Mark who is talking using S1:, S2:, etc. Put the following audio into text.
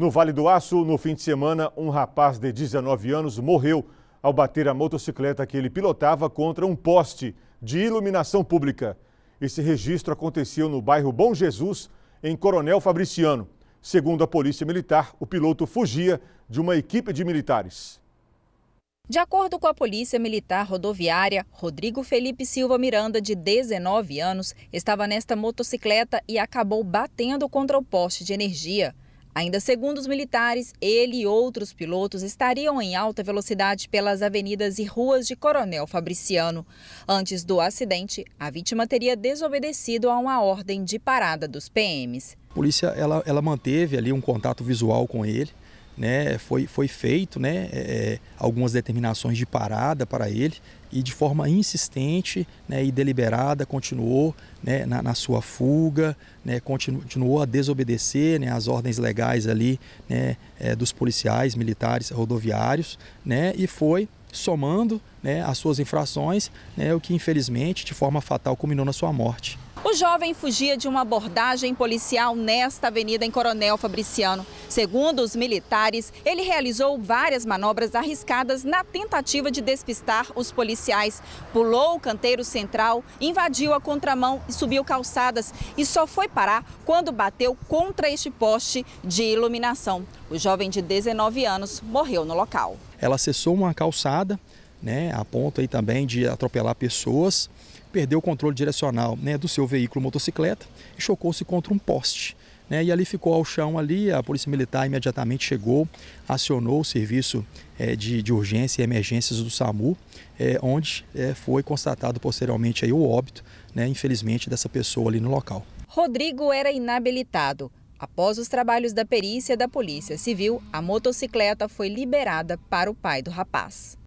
S1: No Vale do Aço, no fim de semana, um rapaz de 19 anos morreu ao bater a motocicleta que ele pilotava contra um poste de iluminação pública. Esse registro aconteceu no bairro Bom Jesus, em Coronel Fabriciano. Segundo a Polícia Militar, o piloto fugia de uma equipe de militares.
S2: De acordo com a Polícia Militar Rodoviária, Rodrigo Felipe Silva Miranda, de 19 anos, estava nesta motocicleta e acabou batendo contra o poste de energia. Ainda segundo os militares, ele e outros pilotos estariam em alta velocidade pelas avenidas e ruas de Coronel Fabriciano. Antes do acidente, a vítima teria desobedecido a uma ordem de parada dos PMs.
S3: A polícia ela, ela manteve ali um contato visual com ele, né, foi, foi feito né, é, é, algumas determinações de parada para ele e de forma insistente né, e deliberada continuou né, na, na sua fuga, né, continu, continuou a desobedecer né, as ordens legais ali né, é, dos policiais militares rodoviários né, e foi somando né, as suas infrações, né, o que infelizmente de forma fatal culminou na sua morte.
S2: O jovem fugia de uma abordagem policial nesta avenida em Coronel Fabriciano. Segundo os militares, ele realizou várias manobras arriscadas na tentativa de despistar os policiais. Pulou o canteiro central, invadiu a contramão e subiu calçadas. E só foi parar quando bateu contra este poste de iluminação. O jovem de 19 anos morreu no local.
S3: Ela acessou uma calçada, né, a ponto aí também de atropelar pessoas, perdeu o controle direcional né, do seu veículo motocicleta e chocou-se contra um poste. Né, e ali ficou ao chão ali, a Polícia Militar imediatamente chegou, acionou o serviço é, de, de, urgência e emergências do SAMU, é, onde é, foi constatado posteriormente aí o óbito, né, infelizmente, dessa pessoa ali no local.
S2: Rodrigo era inabilitado. Após os trabalhos da perícia da Polícia Civil, a motocicleta foi liberada para o pai do rapaz.